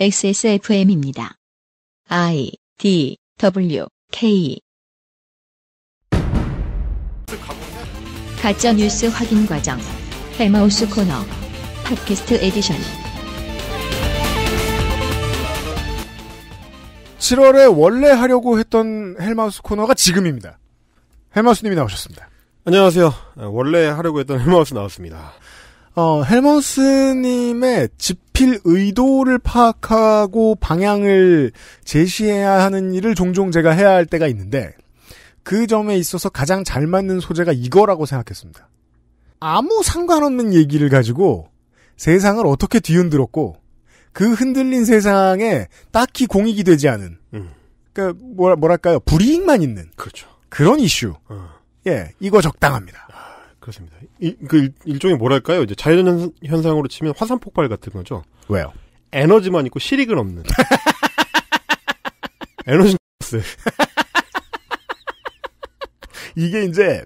XSFM입니다. I D W K 가짜 뉴스 확인 과정 해마우스 코너 팟캐스트 에디션 7월에 원래 하려고 했던 헬마우스 코너가 지금입니다. 헬마우스님이 나오셨습니다. 안녕하세요. 원래 하려고 했던 헬마우스 나왔습니다. 어, 헬먼스님의 집필 의도를 파악하고 방향을 제시해야 하는 일을 종종 제가 해야 할 때가 있는데 그 점에 있어서 가장 잘 맞는 소재가 이거라고 생각했습니다. 아무 상관없는 얘기를 가지고 세상을 어떻게 뒤흔들었고 그 흔들린 세상에 딱히 공익이 되지 않은 음. 그러니까 뭐라, 뭐랄까요 불이익만 있는 그렇죠. 그런 이슈 어. 예 이거 적당합니다. 아, 그렇습니다. 일, 그 일, 종의 뭐랄까요? 이제 자연 현상으로 치면 화산 폭발 같은 거죠. 왜요? 에너지만 있고 실익은 없는. 에너지 이게 이제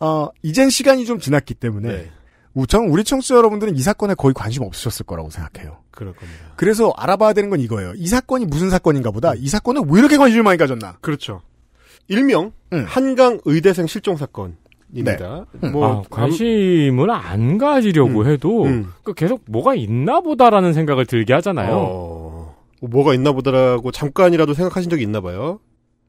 어, 이젠 시간이 좀 지났기 때문에 네. 저는 우리 청취자 여러분들은 이 사건에 거의 관심 없으셨을 거라고 생각해요. 그럴 겁니다. 그래서 알아봐야 되는 건 이거예요. 이 사건이 무슨 사건인가 보다 음. 이 사건은 왜 이렇게 관심을 많이 가졌나. 그렇죠. 일명 응. 음. 한강 의대생 실종 사건. 네. 입니다. 네. 뭐 아, 관심을 안 가지려고 음, 해도 음. 그 계속 뭐가 있나 보다라는 생각을 들게 하잖아요. 어, 뭐 뭐가 있나 보다라고 잠깐이라도 생각하신 적이 있나 봐요.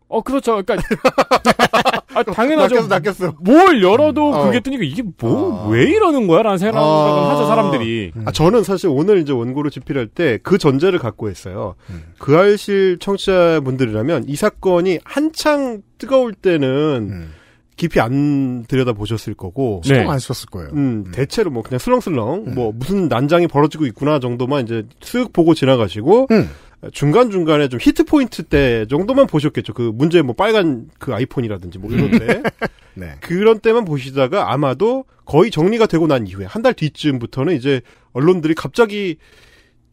어 그렇죠. 그러니까 아, 당연하죠. 낚였어, 낚였어. 뭘 열어도 음, 그게 뜨니까 이게 뭐왜 아. 이러는 거야라는 생각을 아. 하죠 사람들이. 음. 아 저는 사실 오늘 이제 원고를 집필할 때 그 전제를 갖고 했어요. 음. 그 알실 청취자분들이라면 이 사건이 한창 뜨거울 때는. 깊이 안 들여다 보셨을 거고 신경 네. 안 썼을 거예요. 음, 음. 대체로 뭐 그냥 슬렁슬렁 음. 뭐 무슨 난장이 벌어지고 있구나 정도만 이제 쓱 보고 지나가시고 음. 중간 중간에 좀 히트 포인트 때 정도만 보셨겠죠. 그 문제 뭐 빨간 그 아이폰이라든지 뭐 이런 때 네. 그런 때만 보시다가 아마도 거의 정리가 되고 난 이후에 한 달 뒤쯤부터는 이제 언론들이 갑자기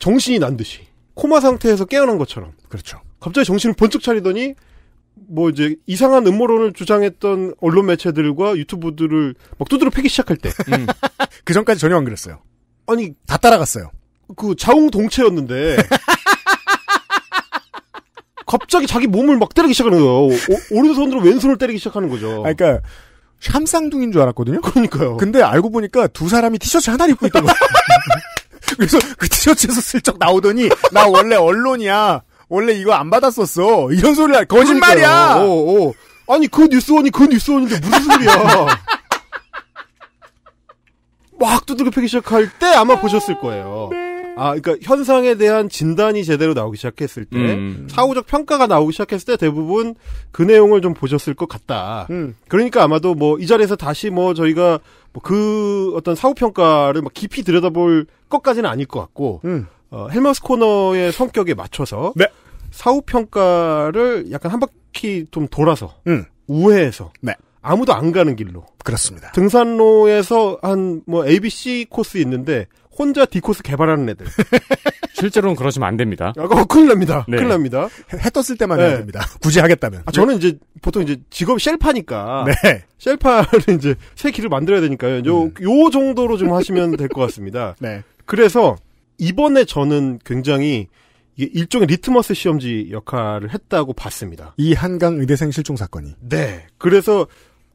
정신이 난 듯이 코마 상태에서 깨어난 것처럼 그렇죠. 갑자기 정신을 번쩍 차리더니 뭐 이제 이상한 음모론을 주장했던 언론 매체들과 유튜브들을 막 두드려 패기 시작할 때. 음. 그 전까지 전혀 안 그랬어요. 아니 다 따라갔어요. 그 자웅 동체였는데 갑자기 자기 몸을 막 때리기 시작하는 거예요. 오, 른손으로 왼손을 때리기 시작하는 거죠. 아, 그러니까 샴쌍둥인 줄 알았거든요. 그러니까요. 근데 알고 보니까 두 사람이 티셔츠 하나 입고 있던 거예요. 그래서 그 티셔츠에서 슬쩍 나오더니 나 원래 언론이야. 원래 이거 안 받았었어. 이런 소리야 거짓말이야. 오, 오. 아니 그 뉴스원이 그 뉴스원인데 무슨 소리야. 막 두들겨 패기 시작할 때 아마 보셨을 거예요. 아, 그러니까 현상에 대한 진단이 제대로 나오기 시작했을 때, 음. 사후적 평가가 나오기 시작했을 때 대부분 그 내용을 좀 보셨을 것 같다. 음. 그러니까 아마도 뭐 이 자리에서 다시 뭐 저희가 뭐 그 어떤 사후 평가를 막 깊이 들여다볼 것까지는 아닐 것 같고, 음. 어, 헬머스 코너의 성격에 맞춰서 네. 사후 평가를 약간 한 바퀴 좀 돌아서 음. 우회해서 네. 아무도 안 가는 길로 그렇습니다. 등산로에서 한 뭐 ABC 코스 있는데 혼자 D 코스 개발하는 애들. 실제로는 그러시면 안 됩니다. 아, 어, 큰일 납니다. 네. 큰일 납니다. 했었을 때만 해야 네. 됩니다. 굳이 하겠다면. 아, 저는 이제 보통 이제 직업 셀파니까. 네. 셀파를 이제 새 길을 만들어야 되니까요. 요, 음. 요 정도로 좀 하시면 될 것 같습니다. 네. 그래서 이번에 저는 굉장히 일종의 리트머스 시험지 역할을 했다고 봤습니다. 이 한강 의대생 실종 사건이. 네. 그래서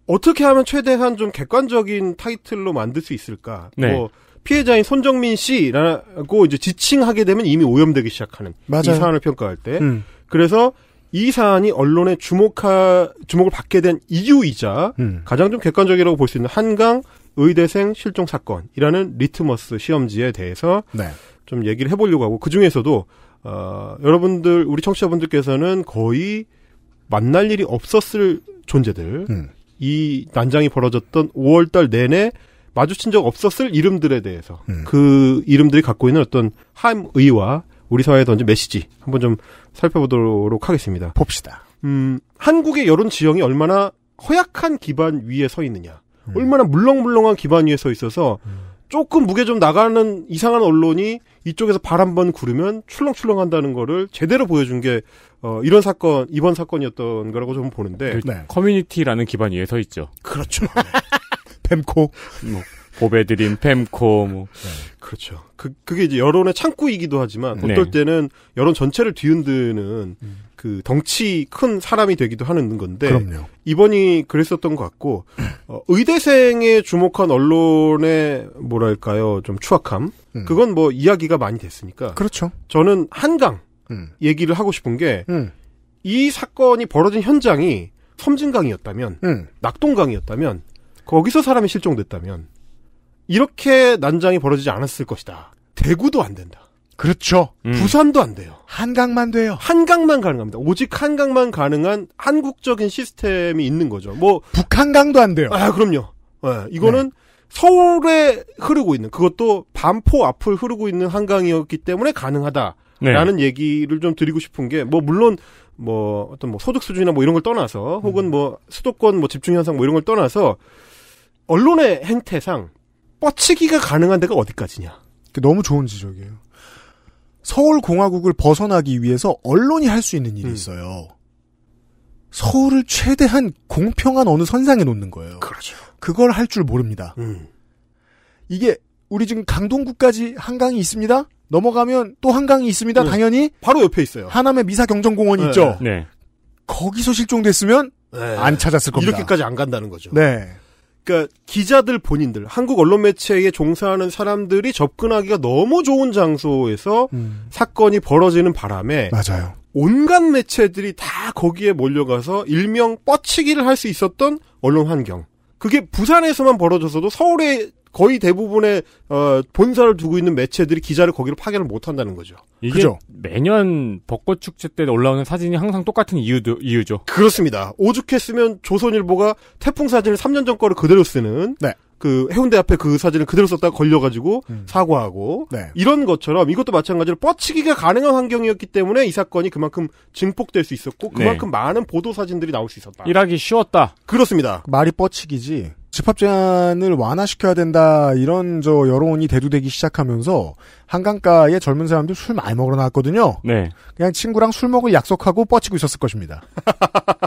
어떻게 하면 최대한 좀 객관적인 타이틀로 만들 수 있을까? 네. 뭐 피해자인 손정민 씨라고 이제 지칭하게 되면 이미 오염되기 시작하는 맞아요. 이 사안을 평가할 때. 음. 그래서 이 사안이 언론에 주목하 주목을 받게 된 이유이자 음. 가장 좀 객관적이라고 볼 수 있는 한강 의대생 실종 사건이라는 리트머스 시험지에 대해서 네. 좀 얘기를 해보려고 하고 그 중에서도 어, 여러분들 우리 청취자분들께서는 거의 만날 일이 없었을 존재들 음. 이 난장이 벌어졌던 5월달 내내 마주친 적 없었을 이름들에 대해서 음. 그 이름들이 갖고 있는 어떤 함의와 우리 사회에 던진 메시지 한번 좀 살펴보도록 하겠습니다. 봅시다. 음, 한국의 여론 지형이 얼마나 허약한 기반 위에 서 있느냐. 음. 얼마나 물렁물렁한 기반 위에 서 있어서 음. 조금 무게 좀 나가는 이상한 언론이 이쪽에서 발한번 구르면 출렁출렁한다는 거를 제대로 보여준 게 어, 이런 사건 이번 사건이었던 거라고 좀 보는데 그 네. 커뮤니티라는 기반 위에 서 있죠. 그렇죠. 뱀코 뭐. 보배드림, 팸코, 뭐. 네. 그렇죠. 그, 그게 이제 여론의 창구이기도 하지만 네. 어떨 때는 여론 전체를 뒤흔드는 음. 그 덩치 큰 사람이 되기도 하는 건데. 그럼요. 이번이 그랬었던 것 같고, 어, 의대생에 주목한 언론의 뭐랄까요. 좀 추악함. 음. 그건 뭐 이야기가 많이 됐으니까. 그렇죠. 저는 한강 음. 얘기를 하고 싶은 게, 음. 이 사건이 벌어진 현장이 섬진강이었다면, 음. 낙동강이었다면, 거기서 사람이 실종됐다면, 이렇게 난장이 벌어지지 않았을 것이다. 대구도 안 된다. 그렇죠. 음. 부산도 안 돼요. 한강만 돼요. 한강만 가능합니다. 오직 한강만 가능한 한국적인 시스템이 있는 거죠. 뭐 북한강도 안 돼요. 아 그럼요. 네, 이거는 네. 서울에 흐르고 있는 그것도 반포 앞을 흐르고 있는 한강이었기 때문에 가능하다라는 네. 얘기를 좀 드리고 싶은 게 뭐 물론 뭐 어떤 뭐 소득 수준이나 뭐 이런 걸 떠나서 혹은 음. 뭐 수도권 뭐 집중 현상 뭐 이런 걸 떠나서 언론의 행태상 뻗치기가 가능한 데가 어디까지냐. 너무 좋은 지적이에요. 서울공화국을 벗어나기 위해서 언론이 할 수 있는 일이 음. 있어요. 서울을 최대한 공평한 어느 선상에 놓는 거예요. 그렇죠. 그걸 할 줄 모릅니다. 음. 이게 우리 지금 강동구까지 한강이 있습니다. 넘어가면 또 한강이 있습니다. 음. 당연히 바로 옆에 있어요. 하남의미사경전공원이 네. 있죠. 네. 거기서 실종됐으면 네. 안 찾았을 겁니다. 이렇게까지 안 간다는 거죠. 네. 그러니까 기자들 본인들 한국 언론 매체에 종사하는 사람들이 접근하기가 너무 좋은 장소에서 음. 사건이 벌어지는 바람에 맞아요. 온갖 매체들이 다 거기에 몰려가서 일명 뻗치기를 할 수 있었던 언론 환경. 그게 부산에서만 벌어졌어도 서울에 거의 대부분의 어, 본사를 두고 있는 매체들이 기자를 거기로 파견을 못 한다는 거죠. 이게 그죠? 매년 벚꽃 축제 때 올라오는 사진이 항상 똑같은 이유도, 이유죠. 그렇습니다. 오죽했으면 조선일보가 태풍 사진을 3년 전 거를 그대로 쓰는 네. 그 해운대 앞에 그 사진을 그대로 썼다가 걸려가지고 음. 사과하고 네. 이런 것처럼 이것도 마찬가지로 뻗치기가 가능한 환경이었기 때문에 이 사건이 그만큼 증폭될 수 있었고 네. 그만큼 네. 많은 보도 사진들이 나올 수 있었다. 일하기 쉬웠다. 그렇습니다. 말이 뻗치기지. 집합 제한을 완화시켜야 된다 이런 저 여론이 대두되기 시작하면서 한강가에 젊은 사람들 술 많이 먹으러 나왔거든요. 네. 그냥 친구랑 술 먹을 약속하고 뻗치고 있었을 것입니다.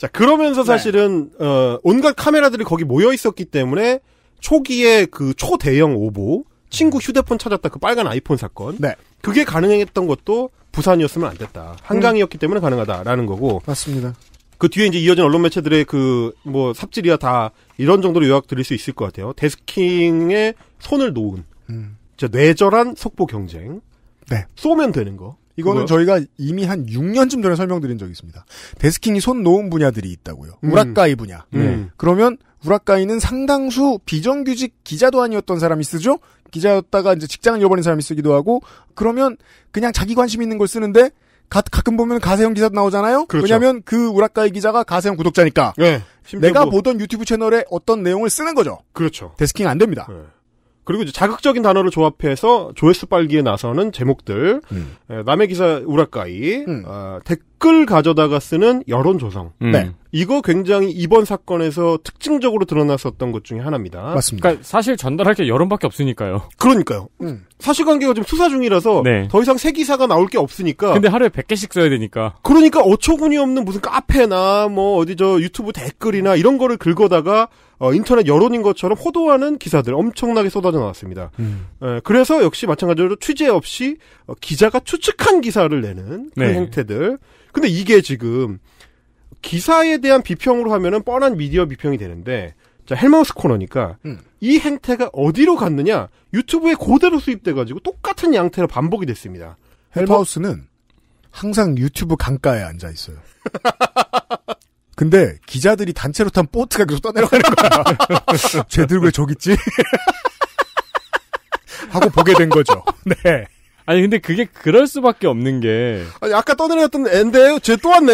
자, 그러면서 네. 사실은, 네. 어, 온갖 카메라들이 거기 모여 있었기 때문에 초기에 그 초대형 오보, 친구 음. 휴대폰 찾았다 그 빨간 아이폰 사건. 네. 그게 가능했던 것도 부산이었으면 안 됐다. 한강이었기 음. 때문에 가능하다라는 거고. 맞습니다. 그 뒤에 이제 이어진 언론 매체들의 그 뭐 삽질이야 다 이런 정도로 요약 드릴 수 있을 것 같아요. 데스킹에 손을 놓은 음. 뇌절한 속보 경쟁. 네. 쏘면 되는 거. 이거는 뭐요? 저희가 이미 한 6년쯤 전에 설명드린 적이 있습니다. 데스킹이 손 놓은 분야들이 있다고요. 음. 우라카이 분야. 음. 네. 그러면 우라카이는 상당수 비정규직 기자도 아니었던 사람이 쓰죠. 기자였다가 이제 직장을 잃어버린 사람이 쓰기도 하고 그러면 그냥 자기 관심 있는 걸 쓰는데 가, 끔 보면 가세형 기사도 나오잖아요. 그렇죠. 왜냐하면 그 우라카이 기자가 가세형 구독자니까. 네, 내가 뭐... 보던 유튜브 채널에 어떤 내용을 쓰는 거죠. 그렇죠. 데스킹 안 됩니다. 네. 그리고 이제 자극적인 단어를 조합해서 조회수 빨기에 나서는 제목들, 음. 남의 기사 우라카이, 음. 어, 댓글 가져다가 쓰는 여론 조성. 음. 네. 이거 굉장히 이번 사건에서 특징적으로 드러났었던 것 중에 하나입니다. 맞습니다. 그러니까 사실 전달할 게 여론밖에 없으니까요. 그러니까요. 음. 사실관계가 지금 수사 중이라서 네. 더 이상 새 기사가 나올 게 없으니까. 근데 하루에 100개씩 써야 되니까. 그러니까 어처구니 없는 무슨 카페나 뭐 어디 저 유튜브 댓글이나 이런 거를 긁어다가 어, 인터넷 여론인 것처럼 호도하는 기사들 엄청나게 쏟아져 나왔습니다. 음. 에, 예, 그래서 역시 마찬가지로 취재 없이 어, 기자가 추측한 기사를 내는 그 네. 행태들. 근데 이게 지금 기사에 대한 비평으로 하면은 뻔한 미디어 비평이 되는데 자, 헬마우스 코너니까 음. 이 행태가 어디로 갔느냐 유튜브에 고대로 수입돼 가지고 똑같은 양태로 반복이 됐습니다. 헬마우스는 항상 유튜브 강가에 앉아 있어요. 근데 기자들이 단체로 탄 보트가 계속 떠내려가는 거야. 쟤들 왜 저기 있지? 하고 보게 된 거죠. 네. 아니 근데 그게 그럴 수밖에 없는 게 아니 아까 떠내려갔던 앤데요? 쟤또 왔네?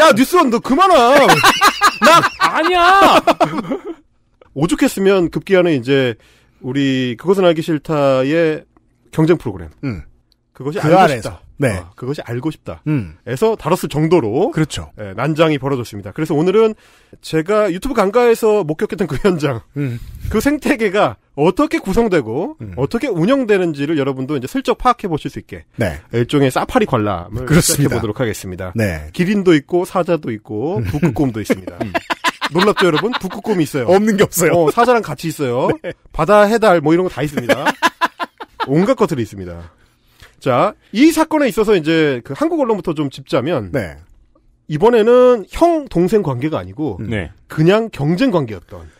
야 뉴스원 너그만아나 아니야 오죽했으면 급기야는 이제 우리 그것은 알기 싫다의 경쟁 프로그램 응. 음. 그것이 그 알고 안에서. 싶다 네. 아, 그것이 알고 싶다. 음. 에서 다뤘을 정도로. 그렇죠. 예, 난장이 벌어졌습니다. 그래서 오늘은 제가 유튜브 강가에서 목격했던 그 현장. 음. 그 생태계가 어떻게 구성되고, 음. 어떻게 운영되는지를 여러분도 이제 슬쩍 파악해 보실 수 있게. 네. 일종의 사파리 관람을. 시작해 보도록 하겠습니다. 네. 기린도 있고, 사자도 있고, 음. 북극곰도 있습니다. 음. 놀랍죠, 여러분? 북극곰이 있어요. 없는 게 없어요. 어, 사자랑 같이 있어요. 네. 바다, 해달, 뭐 이런 거 다 있습니다. 온갖 것들이 있습니다. 자, 이 사건에 있어서 이제 그 한국 언론부터 좀 짚자면 네. 이번에는 형 동생 관계가 아니고 음. 네. 그냥 경쟁 관계였던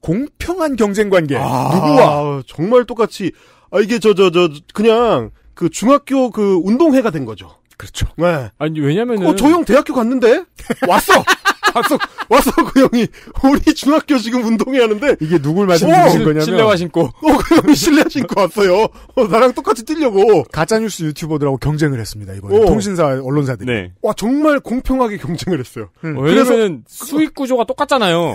공평한 경쟁 관계. 아, 아. 누구와 정말 똑같이 아 이게 저 저 저 그냥 그 중학교 그 운동회가 된 거죠. 그렇죠. 네. 아니 왜냐면은 어, 저 형 대학교 갔는데 왔어. 와서 와서 그 형이 우리 중학교 지금 운동회 하는데 이게 누굴 말씀하시는 어! 거냐면 실내화 신고 어그 형이 실내 신고 왔어요. 어, 나랑 똑같이 뛰려고 가짜 뉴스 유튜버들하고 경쟁을 했습니다 이번에 어. 통신사 언론사들이 네. 와 정말 공평하게 경쟁을 했어요. 음. 어, 그래서 수익 구조가 똑같잖아요.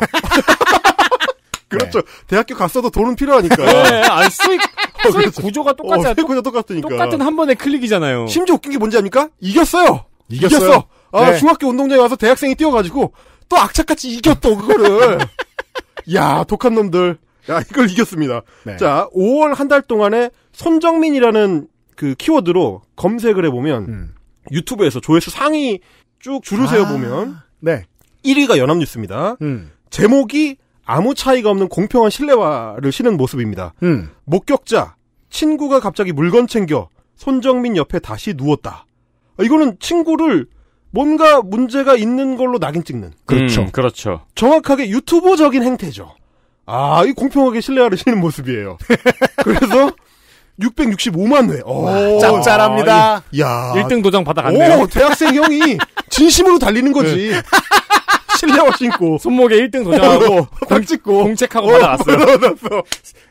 그렇죠. 네. 대학교 갔어도 돈은 필요하니까. 네, 아니, 수익, 어, 수익 구조가 어, 똑같아요 어, 구조 똑같으니까. 똑같은 한 번의 클릭이잖아요. 심지어 웃긴 게 뭔지 아니까 이겼어요! 이겼어요. 이겼어. 아, 네. 중학교 운동장에 와서 대학생이 뛰어가지고, 또 악착같이 이겼또 그거를. 야 독한 놈들. 야 이걸 이겼습니다. 네. 자 5월 한 달 동안에 손정민이라는 그 키워드로 검색을 해보면 음. 유튜브에서 조회수 상위 쭉 줄을 아~ 세어보면 네. 1위가 연합뉴스입니다. 음. 제목이 아무 차이가 없는 공평한 신뢰화를 신은 모습입니다. 음. 목격자, 친구가 갑자기 물건 챙겨 손정민 옆에 다시 누웠다. 아, 이거는 친구를 뭔가 문제가 있는 걸로 낙인 찍는. 그렇죠. 음, 그렇죠. 정확하게 유튜버적인 행태죠. 아, 이 공평하게 신뢰하려 시는 모습이에요. 그래서 665만 회. 오, 어, 짭짤합니다. 야. 1등 도장 받아갔네요. 오, 대학생 형이 진심으로 달리는 거지. 네. 실내화 신고 손목에 1등 도장하고 어, 공 찍고 공책하고 어, 받아왔어요.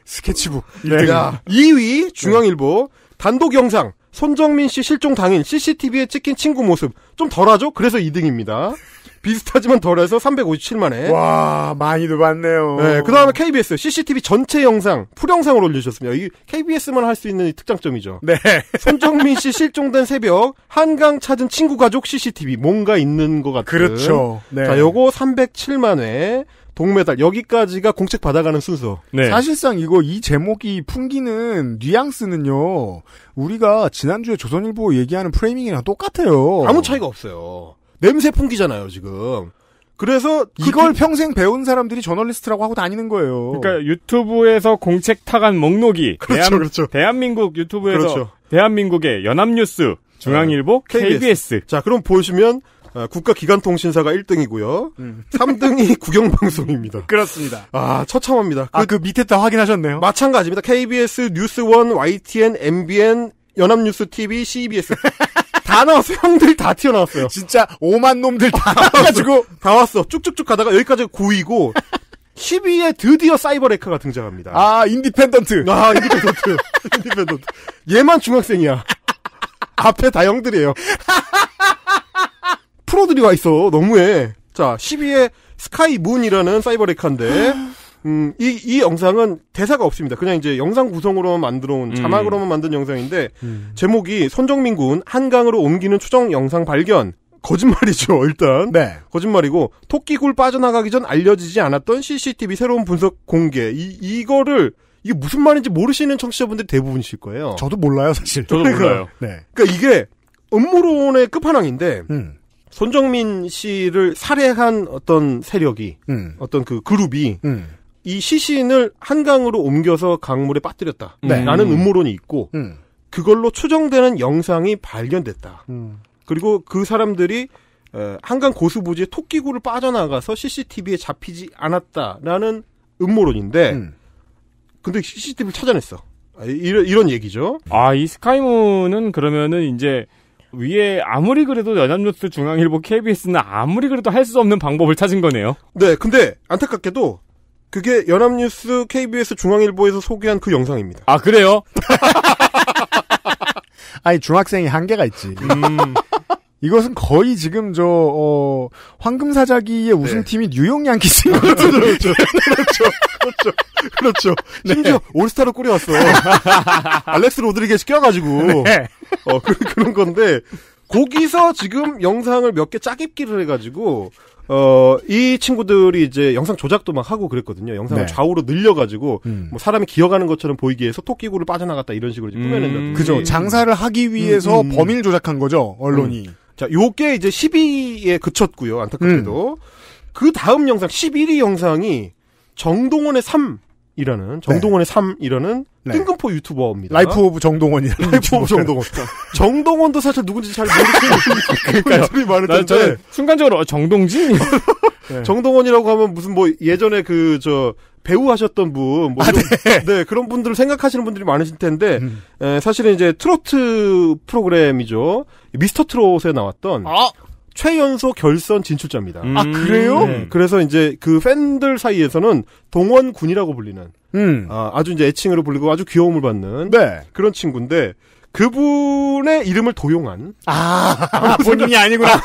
스케치북. 네. 야, 2위 중앙일보 네. 단독 영상 손정민 씨 실종 당일 CCTV에 찍힌 친구 모습 좀 덜하죠? 그래서 2등입니다. 비슷하지만 덜해서 357만에. 와, 많이도 봤네요. 네, 그 다음에 KBS, CCTV 전체 영상, 풀영상을 올리셨습니다이 KBS만 할 수 있는 특장점이죠. 네. 손정민 씨 실종된 새벽, 한강 찾은 친구 가족 CCTV, 뭔가 있는 것 같은. 그렇죠. 네. 자, 요거 307만회. 동메달 여기까지가 공책 받아가는 순서. 네. 사실상 이거 이 제목이 풍기는 뉘앙스는요. 우리가 지난주에 조선일보 얘기하는 프레이밍이랑 똑같아요. 아무 차이가 없어요. 냄새 풍기잖아요, 지금. 그래서 그 이걸 평생 배운 사람들이 저널리스트라고 하고 다니는 거예요. 그러니까 유튜브에서 공책 타간 목록이 그렇죠, 대한, 그렇죠. 대한민국 유튜브에서 그렇죠. 대한민국의 연합뉴스, 중앙일보, 네, KBS. KBS. 자, 그럼 보시면 아, 국가기관통신사가 1등이고요. 음. 3등이 국영방송입니다. 그렇습니다. 아, 처참합니다. 그, 아, 그 밑에 다 확인하셨네요. 마찬가지입니다. KBS, 뉴스원, YTN, MBN, 연합뉴스 TV, CBS. 다 나왔어. 형들 다 튀어나왔어요. 진짜 오만 놈들 다 와가지고. 다 왔어. 쭉쭉쭉 가다가 여기까지 고이고 12위에 드디어 사이버레카가 등장합니다. 아, 인디펜던트. 아, 인디펜던트. 인디펜던트. 얘만 중학생이야. 앞에 다 형들이에요. 프로들이 와 있어. 너무해. 자, 12의 스카이 문이라는 사이버레카인데 음, 이, 이 영상은 대사가 없습니다. 그냥 이제 영상 구성으로만 만들어온, 음. 자막으로만 만든 영상인데, 음. 제목이 손정민 군 한강으로 옮기는 추정 영상 발견. 거짓말이죠, 일단. 네. 거짓말이고, 토끼굴 빠져나가기 전 알려지지 않았던 CCTV 새로운 분석 공개. 이, 이거를, 이게 무슨 말인지 모르시는 청취자분들이 대부분이실 거예요. 저도 몰라요, 사실. 저도 네. 그러니까, 몰라요. 네. 그니까 이게, 음모론의 끝판왕인데, 음. 손정민 씨를 살해한 어떤 세력이 음. 어떤 그 그룹이 음. 이 시신을 한강으로 옮겨서 강물에 빠뜨렸다. 음. 네. 라는 음모론이 있고 음. 그걸로 추정되는 영상이 발견됐다. 음. 그리고 그 사람들이 어, 한강 고수부지에 토끼구를 빠져나가서 CCTV에 잡히지 않았다라는 음모론인데 음. 근데 CCTV를 찾아냈어. 아, 이런 이런 얘기죠. 아 이 스카이문은 그러면은 이제 위에 아무리 그래도 연합뉴스 중앙일보 KBS는 아무리 그래도 할 수 없는 방법을 찾은 거네요. 네, 근데 안타깝게도 그게 연합뉴스 KBS 중앙일보에서 소개한 그 영상입니다. 아 그래요? 아니 중학생이 한계가 있지. 음. 이것은 거의 지금 저 어, 황금사자기의 우승팀이 네. 뉴욕 양키스인 것처럼 그렇죠. 그렇죠. 그렇죠. 네. 심지어 올스타로 꾸려왔어. 알렉스 로드리게시 켜가지고 네. 어, 그, 그런 건데, 거기서 지금 영상을 몇 개 짜깁기를 해가지고, 어, 이 친구들이 이제 영상 조작도 막 하고 그랬거든요. 영상을 네. 좌우로 늘려가지고, 음. 뭐 사람이 기어가는 것처럼 보이기 위해서 토끼구를 빠져나갔다 이런 식으로 음. 꾸며낸다. 그죠. 음. 장사를 하기 음, 위해서 음. 범인 조작한 거죠, 언론이. 음. 자, 요게 이제 12에 그쳤고요 안타깝게도. 그 다음 영상, 11위 영상이 정동원의 삶 이라는 네. 정동원의 네. 삶이라는 네. 뜬금포 유튜버입니다. 라이프 오브 정동원이라 라이프 오브 정동원. 정동원도 사실 누군지 잘 모르겠어요. 그러니까 소 순간적으로 어, 정동진 네. 정동원이라고 하면 무슨 뭐 예전에 그 저 배우 하셨던 분, 뭐 아, 네. 네. 그런 분들을 생각하시는 분들이 많으실 텐데 음. 에, 사실은 이제 트로트 프로그램이죠 미스터 트롯에 나왔던 아, 최연소 결선 진출자입니다. 음. 아 그래요? 네. 네. 그래서 이제 그 팬들 사이에서는 동원군이라고 불리는 음. 아, 아주 이제 애칭으로 불리고 아주 귀여움을 받는 네. 그런 친구인데 그분의 이름을 도용한 아 본인이 아니구나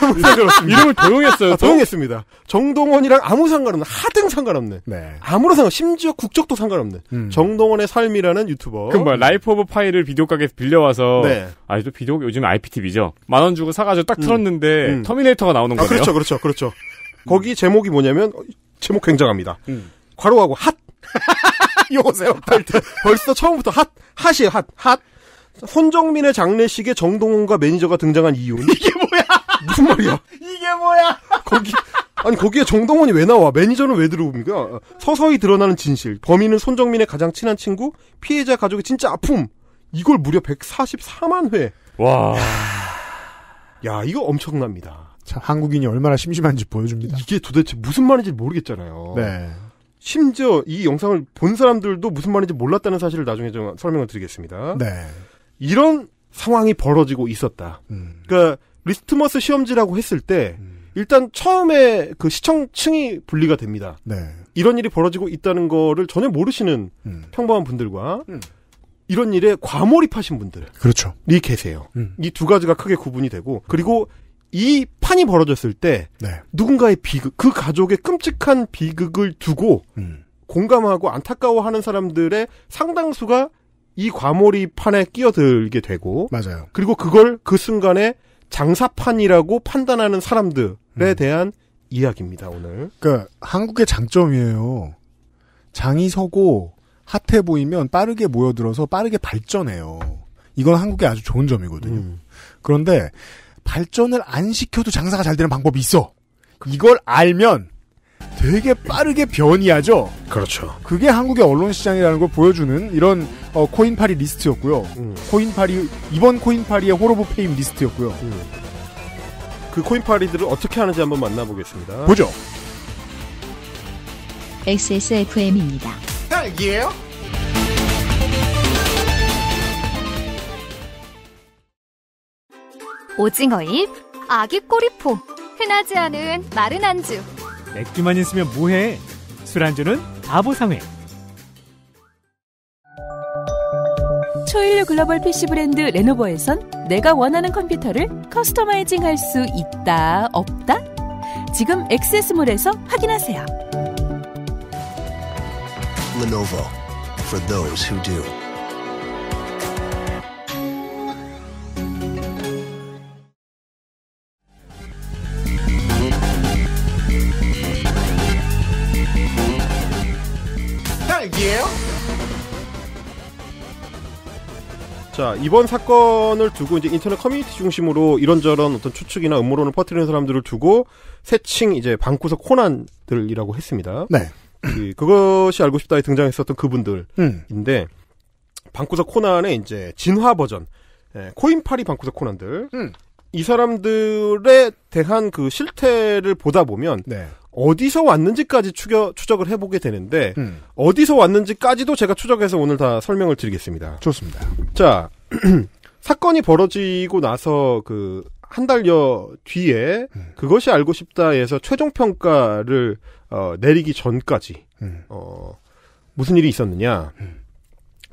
이름을 도용했어요. 도용했습니다. 정동원이랑 아무 상관없는 하등 상관없는 네. 아무런 상관 심지어 국적도 상관없는 음. 정동원의 삶이라는 유튜버. 그럼 뭐야 라이프 오브 파이를 비디오 가게에서 빌려와서 네. 아또 비디오 요즘 IPTV죠. 만 원 주고 사가지고 딱 음. 틀었는데 음. 음. 터미네이터가 나오는 아, 거예요. 그렇죠, 그렇죠, 그렇죠. 거기 제목이 뭐냐면 어, 제목 굉장합니다. 괄호하고 음. 핫. 요거세요. 벌써 처음부터 핫 핫이에요. 핫 핫. 손정민의 장례식에 정동원과 매니저가 등장한 이유는 이게 뭐야? 무슨 말이야? 이게 뭐야? 거기 아니 거기에 정동원이 왜 나와? 매니저는 왜 들어옵니까? 서서히 드러나는 진실. 범인은 손정민의 가장 친한 친구, 피해자 가족의 진짜 아픔. 이걸 무려 144만 회. 와. 야, 이거 엄청납니다. 참 한국인이 얼마나 심심한지 보여줍니다. 이게 도대체 무슨 말인지 모르겠잖아요. 네. 심지어 이 영상을 본 사람들도 무슨 말인지 몰랐다는 사실을 나중에 좀 설명을 드리겠습니다. 네. 이런 상황이 벌어지고 있었다. 음. 그러니까 리스트머스 시험지라고 했을 때 음. 일단 처음에 그 시청층이 분리가 됩니다. 네. 이런 일이 벌어지고 있다는 거를 전혀 모르시는 음. 평범한 분들과 음. 이런 일에 과몰입하신 분들. 그렇죠. 음. 이 계세요. 이 두 가지가 크게 구분이 되고 그리고 이 판이 벌어졌을 때 네. 누군가의 비극, 그 가족의 끔찍한 비극을 두고 음. 공감하고 안타까워하는 사람들의 상당수가 이과몰입 판에 끼어들게 되고 맞아요. 그리고 그걸 그 순간에 장사판이라고 판단하는 사람들에 음. 대한 이야기입니다 오늘. 그러니까 한국의 장점이에요. 장이 서고 핫해 보이면 빠르게 모여들어서 빠르게 발전해요. 이건 한국의 아주 좋은 점이거든요. 음. 그런데 발전을 안 시켜도 장사가 잘 되는 방법이 있어. 그렇죠. 이걸 알면 되게 빠르게 변이하죠. 그렇죠. 그게 한국의 언론 시장이라는 걸 보여주는 이런 어, 코인파리 리스트였고요. 음. 코인파리 이번 코인파리의 호로브 페임 리스트였고요. 음. 그 코인파리들을 어떻게 하는지 한번 만나보겠습니다. 보죠. XSFM입니다. 딸기예요? 오징어잎, 아기 꼬리포, 흔하지 않은 마른 안주. 맥주만 있으면 뭐해? 술안주는 바보상회 초일류 글로벌 PC 브랜드 레노버에선 내가 원하는 컴퓨터를 커스터마이징 할수 있다, 없다? 지금 액세스몰에서 확인하세요. Lenovo for those who do. 자 이번 사건을 두고 이제 인터넷 커뮤니티 중심으로 이런저런 어떤 추측이나 음모론을 퍼뜨리는 사람들을 두고 새칭 이제 방구석 코난들이라고 했습니다. 네. 그, 그것이 알고 싶다에 등장했었던 그분들인데 음. 방구석 코난의 이제 진화 버전 예, 코인파리 방구석 코난들 음. 이 사람들에 대한 그 실태를 보다 보면 네. 어디서 왔는지까지 추겨, 추적을 해보게 되는데 음. 어디서 왔는지까지도 제가 추적해서 오늘 다 설명을 드리겠습니다. 좋습니다. 자 사건이 벌어지고 나서 그 한 달여 뒤에 음. 그것이 알고 싶다에서 최종 평가를 어, 내리기 전까지 음. 어, 무슨 일이 있었느냐 음.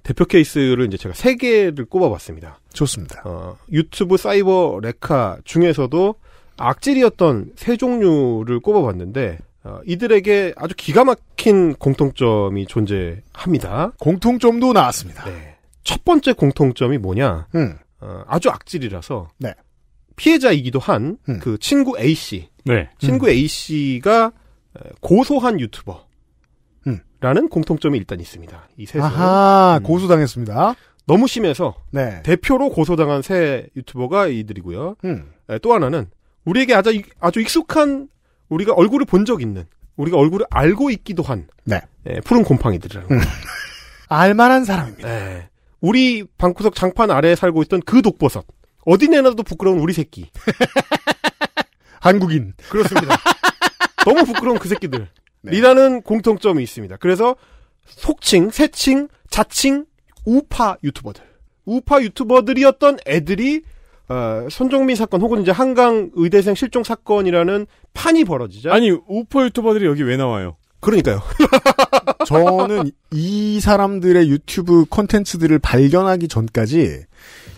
대표 케이스를 이제 제가 세 개를 꼽아봤습니다. 좋습니다. 어, 유튜브 사이버 레카 중에서도 악질이었던 세 종류를 꼽아봤는데 어, 이들에게 아주 기가 막힌 공통점이 존재합니다. 공통점도 나왔습니다. 네. 첫 번째 공통점이 뭐냐? 음. 어, 아주 악질이라서 네. 피해자이기도 한그 음. 그 친구 A 씨, 네. 친구 음. A 씨가 어, 고소한 유튜버. 라는 음. 공통점이 일단 있습니다. 이 세. 은 아하 음. 고소당했습니다. 너무 심해서 네. 대표로 고소당한 새 유튜버가 이들이고요. 음. 또 하나는 우리에게 아주 아주 익숙한 우리가 얼굴을 본 적 있는 우리가 얼굴을 알고 있기도 한 네. 예, 푸른 곰팡이들이라는 음. 알만한 사람입니다. 예. 우리 방구석 장판 아래에 살고 있던 그 독버섯. 어디 내놔도 부끄러운 우리 새끼. 한국인. 그렇습니다. 너무 부끄러운 그 새끼들. 네. 리라는 공통점이 있습니다. 그래서 속칭, 새칭 자칭, 우파 유튜버들. 우파 유튜버들이었던 애들이 어, 손종민 사건 혹은 이제 한강 의대생 실종 사건이라는 판이 벌어지자. 아니 우파 유튜버들이 여기 왜 나와요? 그러니까요. 저는 이 사람들의 유튜브 콘텐츠들을 발견하기 전까지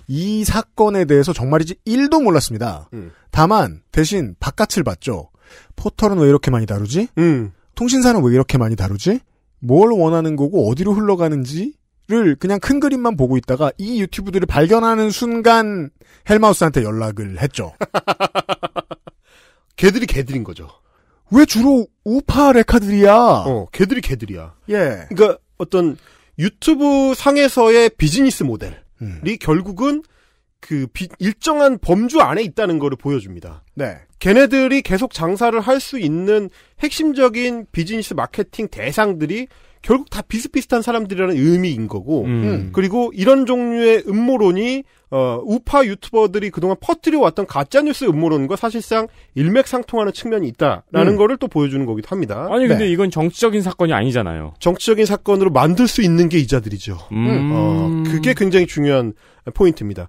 이 사건에 대해서 정말이지 1도 몰랐습니다. 음. 다만 대신 바깥을 봤죠. 포털은 왜 이렇게 많이 다루지? 음. 통신사는 왜 이렇게 많이 다루지? 뭘 원하는 거고 어디로 흘러가는지를 그냥 큰 그림만 보고 있다가 이 유튜브들을 발견하는 순간 헬마우스한테 연락을 했죠. 걔들이 걔들인 거죠. 왜 주로 우파 레카들이야? 어, 걔들이 걔들이야. 예. 그러니까 어떤 유튜브 상에서의 비즈니스 모델이 음. 결국은 그 비, 일정한 범주 안에 있다는 거를 보여줍니다. 네. 걔네들이 계속 장사를 할 수 있는 핵심적인 비즈니스 마케팅 대상들이 결국 다 비슷비슷한 사람들이라는 의미인 거고, 음. 그리고 이런 종류의 음모론이 어, 우파 유튜버들이 그동안 퍼뜨려 왔던 가짜 뉴스 음모론과 사실상 일맥상통하는 측면이 있다라는 음. 거를 또 보여주는 거기도 합니다. 아니 근데 네. 이건 정치적인 사건이 아니잖아요. 정치적인 사건으로 만들 수 있는 게 이자들이죠. 음. 음. 어, 그게 굉장히 중요한 포인트입니다.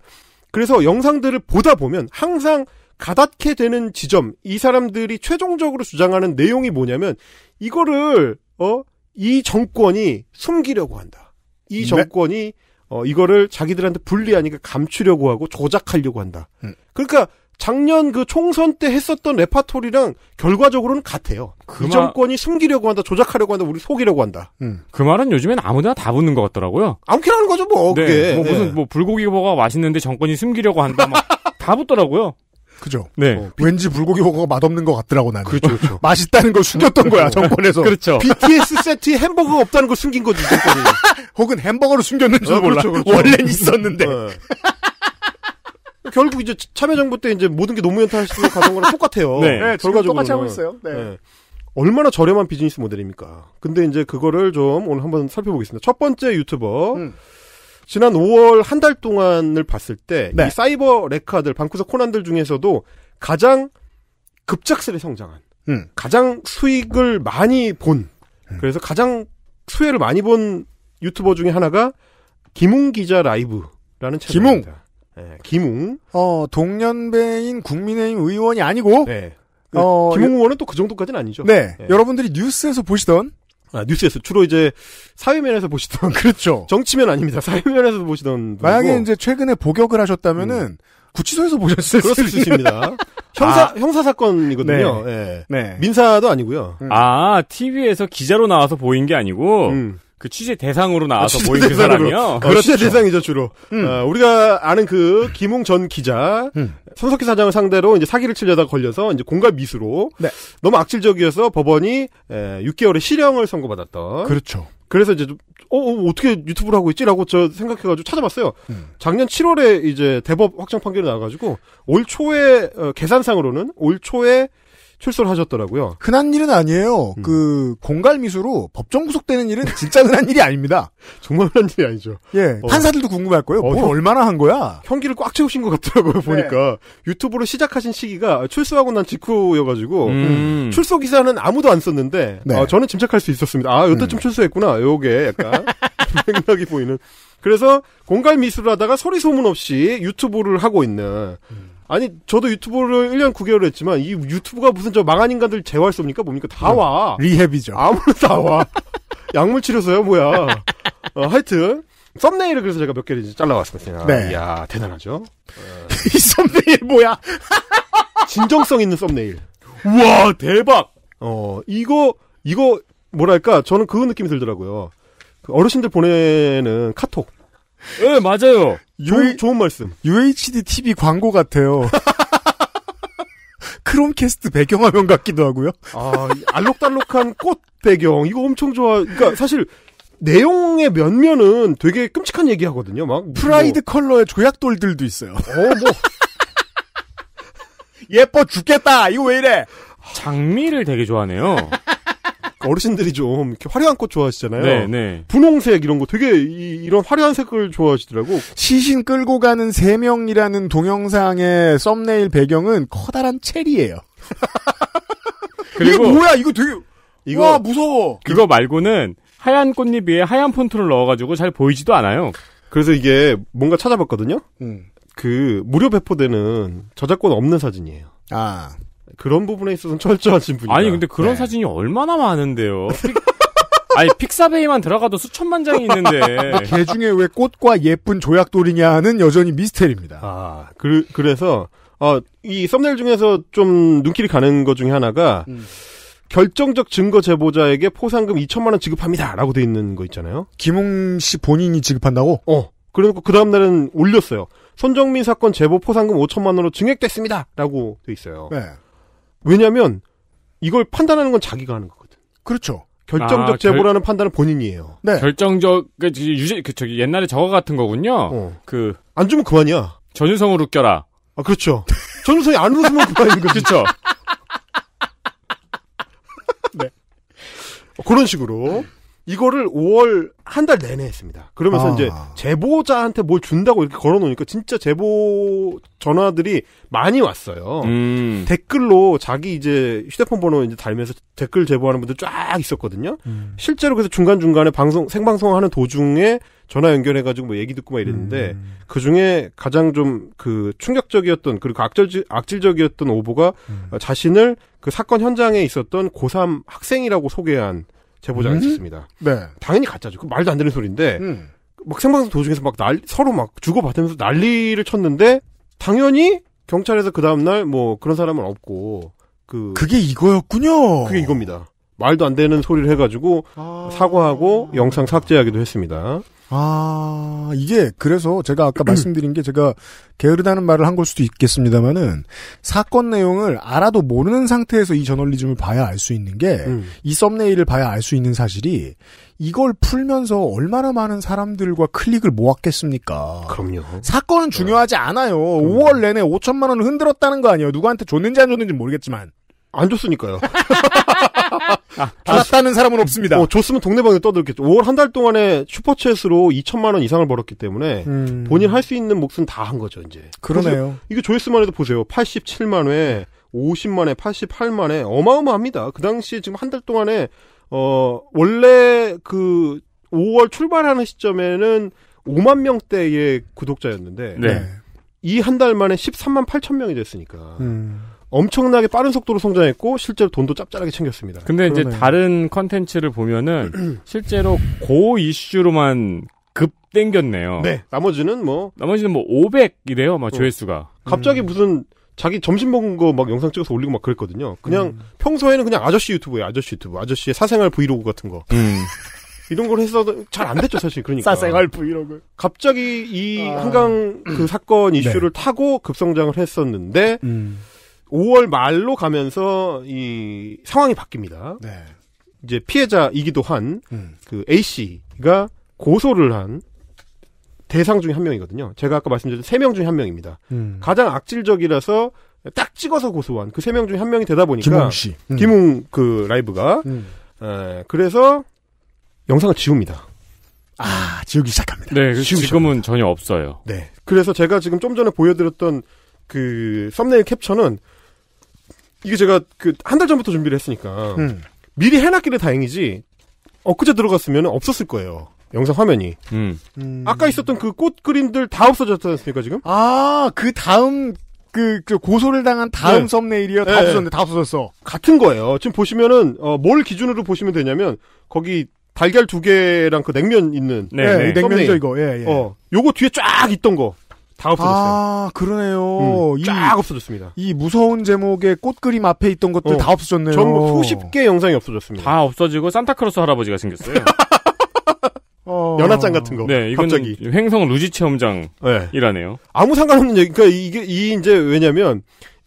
그래서 영상들을 보다 보면 항상 가닿게 되는 지점, 이 사람들이 최종적으로 주장하는 내용이 뭐냐면 이거를 어, 이 정권이 숨기려고 한다. 이 네. 정권이 네? 어, 이거를 자기들한테 불리하니까 감추려고 하고 조작하려고 한다. 음. 그러니까 작년 그 총선 때 했었던 레파토리랑 결과적으로는 같아요. 그이 정권이 숨기려고 한다, 조작하려고 한다, 우리 속이려고 한다. 음. 그 말은 요즘엔 아무데나 다 붙는 것 같더라고요. 아무렇게나 하는 거죠, 뭐. 네. 그게. 뭐 무슨 네. 뭐 불고기 버거가 맛있는데 정권이 숨기려고 한다, 막 다 붙더라고요. 그죠. 네. 어, 왠지 불고기 버거가 맛없는 것 같더라고 나는. 그렇죠, 그렇죠. 맛있다는 걸 숨겼던 거야 어. 정권에서. 그렇죠. BTS 세트에 햄버거가 없다는 걸 숨긴 거지 정권이. 혹은 햄버거로숨겼는지 어, 몰라. 그렇죠, 그렇죠. 원래는 있었는데. 어. 결국 이제 참여정부 때 이제 모든 게 노무현 탓으로 가던 거랑 똑같아요. 네. 네 결과적으로 똑같이 하고 있어요. 네. 네. 얼마나 저렴한 비즈니스 모델입니까? 근데 이제 그거를 좀 오늘 한번 살펴보겠습니다. 첫 번째 유튜버. 음. 지난 5월 한 달 동안을 봤을 때, 네. 이 사이버 레카들, 방쿠석 코난들 중에서도 가장 급작스레 성장한, 음. 가장 수익을 많이 본, 음. 그래서 가장 수혜를 많이 본 유튜버 중에 하나가 김웅 기자 라이브라는 채널입니다. 김웅. 네, 김웅. 어, 동년배인 국민의힘 의원이 아니고, 네. 그 어, 김웅 의원은 또 그 정도까지는 아니죠. 네. 예. 여러분들이 뉴스에서 보시던 아, 뉴스에서 주로 이제 사회면에서 보시던 그렇죠. 정치면 아닙니다. 사회면에서 보시던 만약에 분이 이제 최근에 복역을 하셨다면은 음. 구치소에서 보셨을 을수 있습니다. 형사 아, 형사 사건이거든요. 네. 네. 네. 민사도 아니고요. 음. 아 TV에서 기자로 나와서 보인 게 아니고 음. 그 취재 대상으로 나와서 아, 모인 그 대상으로. 그 사람이요? 어, 그렇죠. 취재 대상이죠, 주로. 음. 어, 우리가 아는 그, 김웅 전 기자, 음. 손석희 사장을 상대로 이제 사기를 치려다 걸려서 이제 공갈 미수로 네. 너무 악질적이어서 법원이 에, 6개월의 실형을 선고받았던. 그렇죠. 그래서 이제 좀, 어, 어 떻게 유튜브를 하고 있지라고 저 생각해가지고 찾아봤어요. 음. 작년 7월에 이제 대법 확정 판결이 나와가지고 올 초에 어, 계산상으로는 올 초에 출소를 하셨더라고요. 흔한 일은 아니에요. 음. 그 공갈 미수로 법정 구속되는 일은 진짜 흔한 일이 아닙니다. 정말 흔한 일이 아니죠. 예, 어. 판사들도 궁금할 거예요. 어, 뭘 형, 얼마나 한 거야? 형기를 꽉 채우신 것 같더라고요. 네. 보니까 네. 유튜브로 시작하신 시기가 아, 출소하고 난 직후여가지고 음. 음. 출소 기사는 아무도 안 썼는데 네. 어, 저는 짐작할 수 있었습니다. 아, 이때쯤 음. 출소했구나. 요게 약간 생각이 보이는. 그래서 공갈 미수를 하다가 소리 소문 없이 유튜브를 하고 있는. 음. 아니 저도 유튜브를 1년 9개월 했지만 이 유튜브가 무슨 저 망한 인간들 재활소입니까 뭡니까 다 네. 와. 리헵이죠. 아무나 다 와. 약물 치료소야 뭐야. 어, 하여튼 썸네일을 그래서 제가 몇 개를 잘라왔습니다. 네. 이야 대단하죠. 이 썸네일 뭐야? 진정성 있는 썸네일. 우와 대박. 어 이거 이거 뭐랄까 저는 그 느낌이 들더라고요. 그 어르신들 보내는 카톡. 네, 맞아요. 유, 좋은 말씀. UHD TV 광고 같아요. 크롬캐스트 배경화면 같기도 하고요. 아, 알록달록한 꽃 배경. 이거 엄청 좋아. 그러니까 사실 내용의 면면은 되게 끔찍한 얘기하거든요. 막 뭐. 프라이드 뭐. 컬러의 조약돌들도 있어요. 어, 뭐 예뻐 죽겠다. 이거 왜 이래? 장미를 되게 좋아하네요. 어르신들이 좀 이렇게 화려한 꽃 좋아하시잖아요. 네, 네. 분홍색 이런 거 되게 이, 런 화려한 색을 좋아하시더라고. 시신 끌고 가는 세 명이라는 동영상의 썸네일 배경은 커다란 체리예요. 그리고 이게 뭐야? 이거 되게 이거 와, 무서워. 그거 말고는 하얀 꽃잎 위에 하얀 폰트를 넣어가지고 잘 보이지도 않아요. 그래서 이게 뭔가 찾아봤거든요. 음. 그 무료 배포되는 저작권 없는 사진이에요. 아. 그런 부분에 있어서는 철저하신 분이에요. 아니 근데 그런 네. 사진이 얼마나 많은데요. 아니 픽사베이만 들어가도 수천만 장이 있는데 네, 개 중에 왜 꽃과 예쁜 조약돌이냐는 여전히 미스테리입니다. 아 그, 그래서 어, 이 썸네일 중에서 좀 눈길이 가는 것 중에 하나가 음. 결정적 증거 제보자에게 포상금 2천만 원 지급합니다라고 돼 있는 거 있잖아요. 김웅 씨 본인이 지급한다고? 어. 그래놓고그 그러니까 다음 날은 올렸어요. 손정민 사건 제보 포상금 5천만 원으로 증액됐습니다라고 돼 있어요. 네. 왜냐하면 이걸 판단하는 건 자기가 하는 거거든. 그렇죠. 결정적 아, 제보라는 판단은 본인이에요. 네. 결정적 그유죄그 그, 그, 저기 옛날에 저거 같은 거군요. 어. 그안 주면 그만이야. 전유성을 웃겨라. 아 그렇죠. 전유성이 안 웃으면 그만인 거죠. 그렇죠. 네. 그런 식으로 이거를 5월 한 달 내내 했습니다. 그러면서 아. 이제 제보자한테 뭘 준다고 이렇게 걸어놓으니까 진짜 제보 전화들이 많이 왔어요. 음. 댓글로 자기 이제 휴대폰 번호 이제 달면서 댓글 제보하는 분들 쫙 있었거든요. 음. 실제로 그래서 중간 중간에 방송 생방송 하는 도중에 전화 연결해가지고 뭐 얘기 듣고 막 이랬는데 음. 그 중에 가장 좀 그 충격적이었던 그리고 악질 악질적이었던 오보가 음. 자신을 그 사건 현장에 있었던 고3 학생이라고 소개한 제보자가 음? 있었습니다. 네. 당연히 가짜죠. 그 말도 안 되는 소리인데 음. 막 생방송 도중에서 막 날, 서로 막 주고받으면서 난리를 쳤는데 당연히 경찰에서 그 다음날 뭐 그런 사람은 없고 그 그게 이거였군요. 그게 이겁니다. 말도 안 되는 소리를 해가지고 아... 사과하고 영상 삭제하기도 했습니다. 아, 이게 그래서 제가 아까 말씀드린 게 제가 게으르다는 말을 한 걸 수도 있겠습니다만은 사건 내용을 알아도 모르는 상태에서 이 저널리즘을 봐야 알 수 있는 게이 음. 썸네일을 봐야 알 수 있는 사실이 이걸 풀면서 얼마나 많은 사람들과 클릭을 모았겠습니까? 그럼요. 사건은 중요하지 않아요. 그 5월 내내 5천만 원을 흔들었다는 거 아니에요. 누구한테 줬는지 안 줬는지 모르겠지만. 안 줬으니까요. 아, 받았다는 사람은 없습니다. 어, 줬으면 동네방에 떠들겠죠. 5월 한 달 동안에 슈퍼챗으로 2천만 원 이상을 벌었기 때문에 음. 본인 할 수 있는 몫은 다 한 거죠, 이제. 그러네요. 이게 조회수만 해도 보세요. 87만 회, 50만 회, 88만 회 어마어마합니다. 그 당시에 지금 한 달 동안에 어 원래 그 5월 출발하는 시점에는 5만 명대의 구독자였는데 네. 이 한 달 만에 13만 8천 명이 됐으니까. 음. 엄청나게 빠른 속도로 성장했고 실제로 돈도 짭짤하게 챙겼습니다. 근데 그러네. 이제 다른 컨텐츠를 보면은 실제로 고 이슈로만 급 땡겼네요. 네. 나머지는 뭐 나머지는 뭐 500이래요. 막 어. 조회수가. 갑자기 음. 무슨 자기 점심 먹은 거 막 영상 찍어서 올리고 막 그랬거든요. 그냥 음. 평소에는 그냥 아저씨 유튜브에 아저씨 유튜브. 아저씨의 사생활 브이로그 같은 거. 음. 이런 걸 했어도 잘 안 됐죠, 사실. 그러니까. 사생활 브이로그. 갑자기 이 아... 한강 그 사건 네. 이슈를 네. 타고 급성장을 했었는데 음. 5월 말로 가면서 이 상황이 바뀝니다. 네. 이제 피해자이기도 한그 음. 그 A 씨가 고소를 한 대상 중에 한 명이거든요. 제가 아까 말씀드렸던3명 중에 한 명입니다. 음. 가장 악질적이라서 딱 찍어서 고소한 그 세 명 중에 한 명이 되다 보니까 김웅 씨, 음. 김웅 그 라이브가 음. 에, 그래서 영상을 지웁니다. 아, 지우기 시작합니다. 네, 그 지우기 지금은 시작합니다. 전혀 없어요. 네. 그래서 제가 지금 좀 전에 보여드렸던 그 썸네일 캡처는 이게 제가 그 한 달 전부터 준비를 했으니까 음. 미리 해놨기를 다행이지 엊그제 들어갔으면 없었을 거예요. 영상 화면이. 음. 음. 아까 있었던 그 꽃 그림들 다 없어졌지 않습니까 지금? 아그 다음 그, 그, 고소를 당한 다음 네. 썸네일이요. 다 네. 없어졌네. 다 없어졌어. 같은 거예요. 지금 보시면은 어, 뭘 기준으로 보시면 되냐면 거기 달걀 두 개랑 그 냉면 있는 네, 네. 냉면이죠 이거. 예, 예. 어, 요거 뒤에 쫙 있던 거. 다 없어졌어요. 아, 그러네요. 음, 쫙 이, 없어졌습니다. 이 무서운 제목의 꽃 그림 앞에 있던 것들 어, 다 없어졌네요. 전부 수십 개 영상이 없어졌습니다. 다 없어지고 산타크로스 할아버지가 생겼어요. 어... 연하장 같은 거. 네, 이건 갑자기 행성 루지 체험장이라네요. 네. 아무 상관없는 얘기. 그러니까 이게 이 이제 왜냐면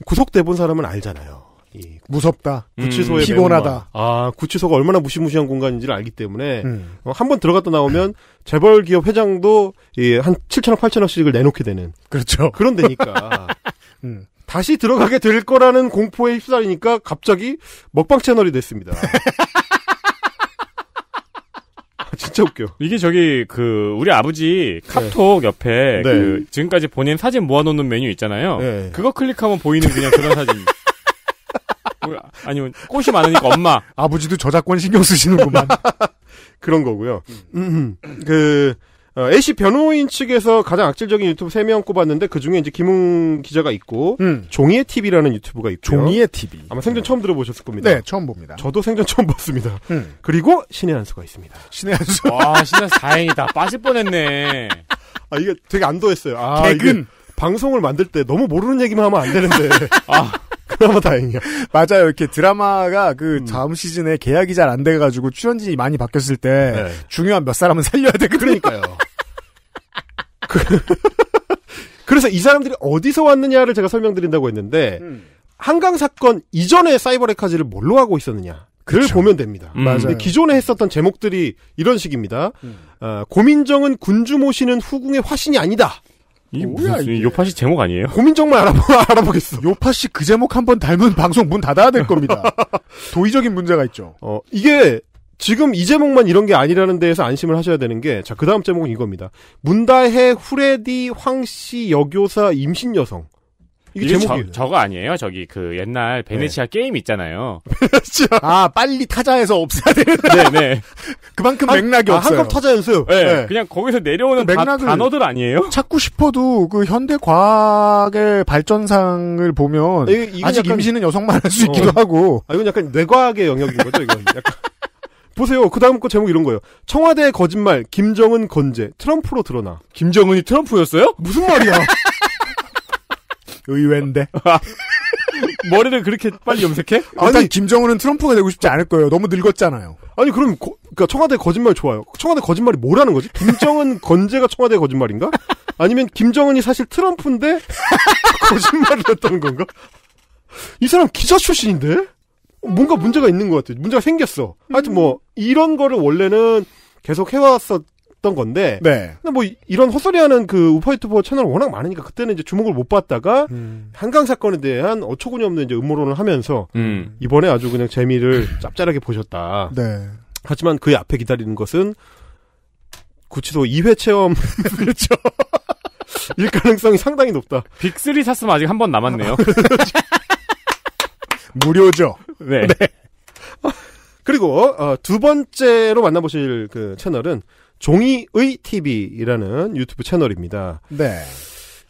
구속돼 본 사람은 알잖아요. 이 예, 무섭다. 구치소에 음, 피곤하다. 아 구치소가 얼마나 무시무시한 공간인지를 알기 때문에 음. 어, 한번 들어갔다 나오면 재벌 기업 회장도 이한 7천억 8천억씩을 내놓게 되는 그렇죠. 그런 데니까 음. 다시 들어가게 될 거라는 공포에 휩싸리니까 갑자기 먹방 채널이 됐습니다. 아, 진짜 웃겨. 이게 저기 그 우리 아버지 카톡 네. 옆에 네. 그 지금까지 본인 사진 모아놓는 메뉴 있잖아요. 네. 그거 클릭하면 보이는 그냥 그런 사진. 뭐, 아니면 꽃이 많으니까 엄마. 아버지도 저작권 신경 쓰시는구만. 그런 거고요. 음, 음. 그 어, A 씨 변호인 측에서 가장 악질적인 유튜브 3명 꼽았는데 그 중에 이제 김웅 기자가 있고 음. 종이의 TV라는 유튜브가 있고 종이의 TV. 아마 생전 처음 들어보셨을 겁니다. 네, 처음 봅니다. 저도 생전 처음 봤습니다. 음. 그리고 신의 한수가 있습니다. 신의 한수. 와, 신의 한수 다행이다. 빠질 뻔했네. 아 이게 되게 안도했어요. 아, 개근. 방송을 만들 때 너무 모르는 얘기만 하면 안 되는데. 아. 그나마 다행이야. 맞아요. 이렇게 드라마가 그 음. 다음 시즌에 계약이 잘 안 돼가지고 출연진이 많이 바뀌었을 때 네. 중요한 몇 사람은 살려야 돼. 그러니까요. 그 그래서 이 사람들이 어디서 왔느냐를 제가 설명드린다고 했는데 음. 한강 사건 이전에 사이버 레카지를 뭘로 하고 있었느냐. 그를 그렇죠. 보면 됩니다. 음. 맞아요. 기존에 했었던 제목들이 이런 식입니다. 음. 어, 고민정은 군주 모시는 후궁의 화신이 아니다. 이게 뭐야 이 요파시 제목 아니에요? 고민 정말 알아보 알아보겠어. 요파시 그 제목 한 번 닮은 방송 문 닫아야 될 겁니다. 도의적인 문제가 있죠. 어 이게 지금 이 제목만 이런 게 아니라는 데에서 안심을 하셔야 되는 게자그 다음 제목은 이겁니다. 문다해 후레디 황씨 여교사 임신 여성 이게 제목이 저, 거 아니에요? 저기 그 옛날 네. 베네치아 네. 게임 있잖아요. 베네치아. 아 빨리 타자에서 없애야 되는. 네네. 네. 그만큼 맥락이 아, 없어요. 한컵 타자였어요. 네, 네. 그냥 거기서 내려오는 그 맥락을 다, 단어들 아니에요? 찾고 싶어도 그 현대 과학의 발전상을 보면 아, 이, 건 아직 약간... 임신은 여성만 할 수 있기도 어. 하고. 아, 이건 약간 뇌과학의 영역인 거죠. 이건 약간. 보세요. 그 다음 거 제목 이런 거예요. 청와대의 거짓말, 김정은 건재, 트럼프로 드러나. 김정은이 트럼프였어요? 무슨 말이야? 의외인데. 머리를 그렇게 빨리 염색해? 아니 김정은은 트럼프가 되고 싶지 않을 거예요. 너무 늙었잖아요. 아니 그럼 거, 그러니까 청와대 거짓말 좋아요. 청와대 거짓말이 뭐라는 거지? 김정은 건재가 청와대 거짓말인가? 아니면 김정은이 사실 트럼프인데 거짓말을 했다는 건가? 이 사람 기자 출신인데 뭔가 문제가 있는 것 같아. 문제가 생겼어. 하여튼 뭐 이런 거를 원래는 계속 해왔었 했던 건데. 네. 근데 뭐 이런 헛소리하는 그 우파 유트버 채널 워낙 많으니까 그때는 이제 주목을 못 받다가 음. 한강 사건에 대한 어처구니없는 이제 음모론을 하면서 음. 이번에 아주 그냥 재미를 짭짤하게 보셨다. 네. 하지만 그 앞에 기다리는 것은 구치소 2회 체험 그렇죠. 일 가능성이 상당히 높다. 빅3 샀으면 아직 한 번 남았네요. 무료죠. 네. 네. 그리고 어, 두 번째로 만나보실 그 채널은 종이의 TV라는 유튜브 채널입니다. 네.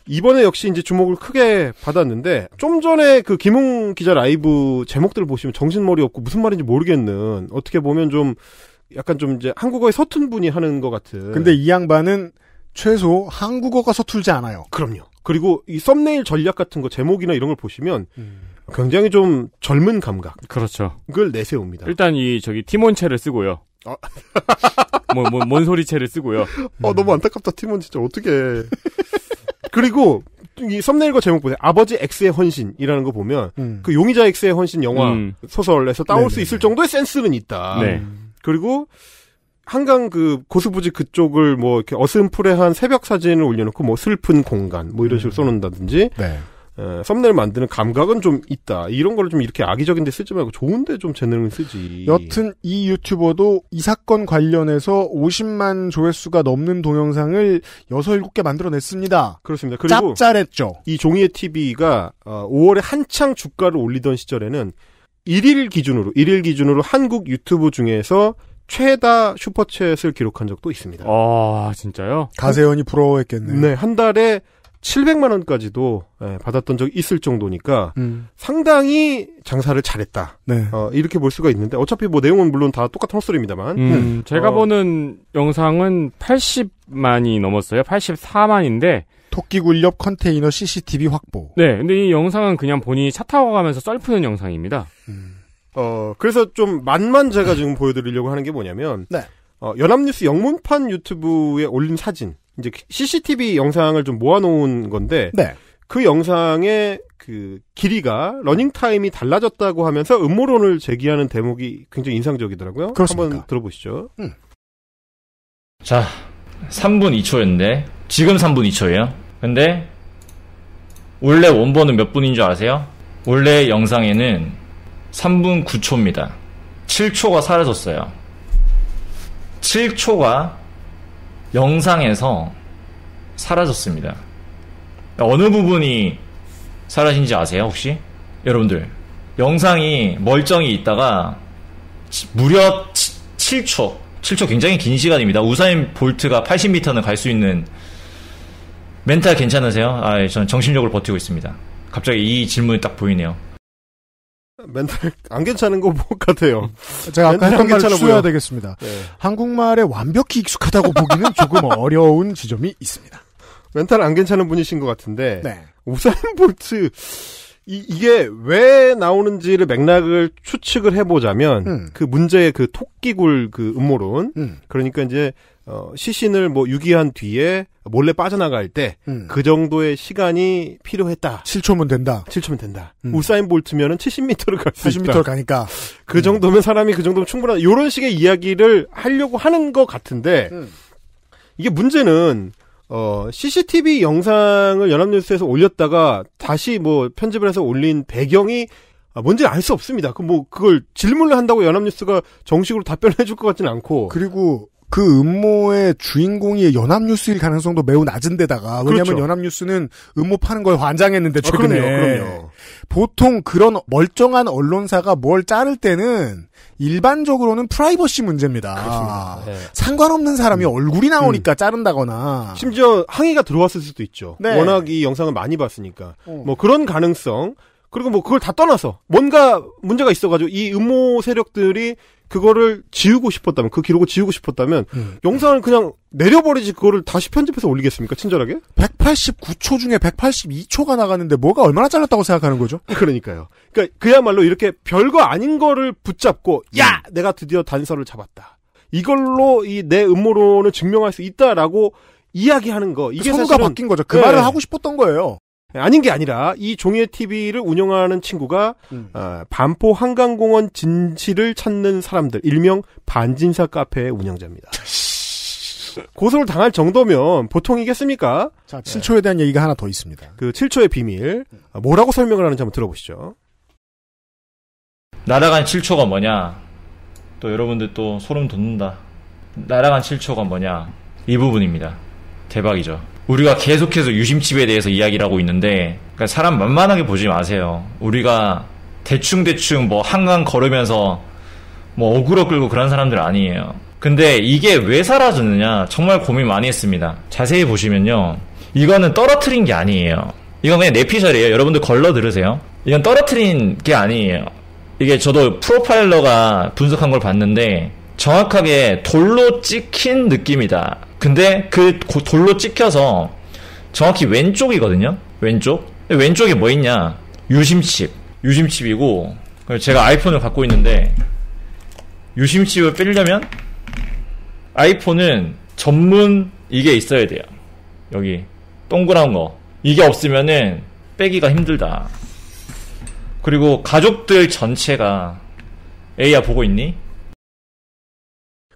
이번에 역시 이제 주목을 크게 받았는데 좀 전에 그 김웅 기자 라이브 제목들을 보시면 정신머리 없고 무슨 말인지 모르겠는 어떻게 보면 좀 약간 좀 이제 한국어에 서툰 분이 하는 것 같은. 근데 이 양반은 최소 한국어가 서툴지 않아요. 그럼요. 그리고 이 썸네일 전략 같은 거 제목이나 이런 걸 보시면 음. 굉장히 좀 젊은 감각. 그렇죠. 그걸 내세웁니다. 일단 이 저기 티몬체를 쓰고요. 아. 뭐, 뭐, 뭔 소리체를 쓰고요. 어, 너무 안타깝다, 팀원 진짜. 어떻게. 그리고, 이 썸네일과 제목 보세요. 아버지 X의 헌신이라는 거 보면, 음. 그 용의자 X의 헌신 영화, 음. 소설에서 따올 네네. 수 네, 있을 네. 정도의 센스는 있다. 네. 그리고, 한강 그 고수부지 그쪽을 뭐 이렇게 어슴푸레한 새벽 사진을 올려놓고 뭐 슬픈 공간 뭐 이런 식으로 음. 써놓는다든지 네. 에, 썸네일 만드는 감각은 좀 있다. 이런 걸 좀 이렇게 악의적인데 쓰지 말고 좋은데 좀 재능을 쓰지. 여튼 이 유튜버도 이 사건 관련해서 50만 조회수가 넘는 동영상을 6, 7개 만들어냈습니다. 그렇습니다. 그리고 짭짤했죠. 이 종이의 TV가 5월에 어, 한창 주가를 올리던 시절에는 1일 기준으로 1일 기준으로 한국 유튜브 중에서 최다 슈퍼챗을 기록한 적도 있습니다. 아 진짜요? 가세현이 부러워했겠네. 네, 한 달에 700만 원까지도 예, 받았던 적이 있을 정도니까 음. 상당히 장사를 잘했다. 네. 어, 이렇게 볼 수가 있는데 어차피 뭐 내용은 물론 다 똑같은 헛소리입니다만. 음, 음. 제가 어. 보는 영상은 80만이 넘었어요. 84만인데 토끼 굴렵 컨테이너 CCTV 확보. 네, 근데 이 영상은 그냥 본인이 차 타고 가면서 썰푸는 영상입니다. 음. 어, 그래서 좀 만만 제가 지금 보여드리려고 하는 게 뭐냐면 네. 어, 연합뉴스 영문판 유튜브에 올린 사진. 이제 CCTV 영상을 좀 모아놓은 건데 네. 그 영상의 그 길이가 러닝 타임이 달라졌다고 하면서 음모론을 제기하는 대목이 굉장히 인상적이더라고요. 그렇습니까? 한번 들어보시죠. 음. 자, 3분 2초였는데 지금 3분 2초예요. 근데 원래 원본은 몇 분인 줄 아세요? 원래 영상에는 3분 9초입니다. 7초가 사라졌어요. 7초가 영상에서 사라졌습니다. 그러니까 어느 부분이 사라진지 아세요, 혹시? 여러분들. 영상이 멀쩡히 있다가 무려 7초, 7초 굉장히 긴 시간입니다. 우사인 볼트가 80m는 갈 수 있는 멘탈 괜찮으세요? 아, 예, 저는 정신적으로 버티고 있습니다. 갑자기 이 질문이 딱 보이네요. 멘탈 안 괜찮은 거뭐 같아요. 제가 아까 했던 말을 추야 되겠습니다. 네. 한국말에 완벽히 익숙하다고 보기는 조금 어려운 지점이 있습니다. 멘탈 안 괜찮은 분이신 것 같은데 네. 우사인 볼트 이, 게왜 나오는지를 맥락을 추측을 해보자면 음. 그 문제의 그 토끼굴 그 음모론 음. 그러니까 이제 어, 시신을 뭐 유기한 뒤에 몰래 빠져나갈 때그 음. 그 정도의 시간이 필요했다. 7초면 된다. 7초면 된다. 음. 우사인 볼트면은 70m를 갈 수 있다. 80m를 가니까. 그 음. 정도면 사람이 그 정도면 충분한 요런 식의 이야기를 하려고 하는 것 같은데 음. 이게 문제는 어, CCTV 영상을 연합뉴스에서 올렸다가 다시 뭐 편집을 해서 올린 배경이 뭔지 아, 알수 없습니다. 그뭐 그걸 질문을 한다고 연합뉴스가 정식으로 답변을 해줄 것 같지는 않고 그리고 그 음모의 주인공이 연합뉴스일 가능성도 매우 낮은데다가 왜냐하면 그렇죠. 연합뉴스는 음모 파는 걸에 환장했는데 아, 최근에 아, 그럼요, 그럼요. 보통 그런 멀쩡한 언론사가 뭘 자를 때는 일반적으로는 프라이버시 문제입니다. 아, 네. 상관없는 사람이 음. 얼굴이 나오니까 음. 자른다거나 심지어 항의가 들어왔을 수도 있죠. 네. 워낙 이 영상을 많이 봤으니까 어. 뭐 그런 가능성 그리고 뭐 그걸 다 떠나서 뭔가 문제가 있어가지고 이 음모 세력들이 그거를 지우고 싶었다면 그 기록을 지우고 싶었다면 음. 영상을 그냥 내려버리지 그거를 다시 편집해서 올리겠습니까 친절하게? 189초 중에 182초가 나가는데 뭐가 얼마나 잘랐다고 생각하는 거죠? 그러니까요. 그러니까 그야말로 이렇게 별거 아닌 거를 붙잡고 야 음. 내가 드디어 단서를 잡았다. 이걸로 이 내 음모론을 증명할 수 있다라고 이야기하는 거 이게 선우가 바뀐 거죠. 그 네. 말을 하고 싶었던 거예요. 예, 아닌 게 아니라 이 종이의 TV를 운영하는 친구가 음. 어, 반포 한강공원 진실을 찾는 사람들 일명 반진사 카페의 운영자입니다. 고소를 당할 정도면 보통이겠습니까? 자, 7초에 대한 얘기가 하나 더 있습니다. 그 7초의 비밀 어, 뭐라고 설명을 하는지 한번 들어보시죠. 날아간 7초가 뭐냐? 또 여러분들 또 소름 돋는다. 날아간 7초가 뭐냐? 이 부분입니다. 대박이죠. 우리가 계속해서 유심칩에 대해서 이야기를 하고 있는데 그러니까 사람 만만하게 보지 마세요. 우리가 대충 대충 뭐 한강 걸으면서 뭐 어그로 끌고 그런 사람들 아니에요. 근데 이게 왜 사라졌느냐 정말 고민 많이 했습니다. 자세히 보시면요, 이거는 떨어뜨린 게 아니에요. 이건 그냥 내피셜이에요. 여러분들 걸러 들으세요. 이건 떨어뜨린 게 아니에요. 이게 저도 프로파일러가 분석한 걸 봤는데 정확하게 돌로 찍힌 느낌이다. 근데 그 돌로 찍혀서 정확히 왼쪽이거든요. 왼쪽. 왼쪽에 뭐 있냐? 유심칩. 유심칩이고 제가 아이폰을 갖고 있는데 유심칩을 빼려면 아이폰은 전문 이게 있어야 돼요. 여기 동그란 거. 이게 없으면은 빼기가 힘들다. 그리고 가족들 전체가 에이야 보고 있니?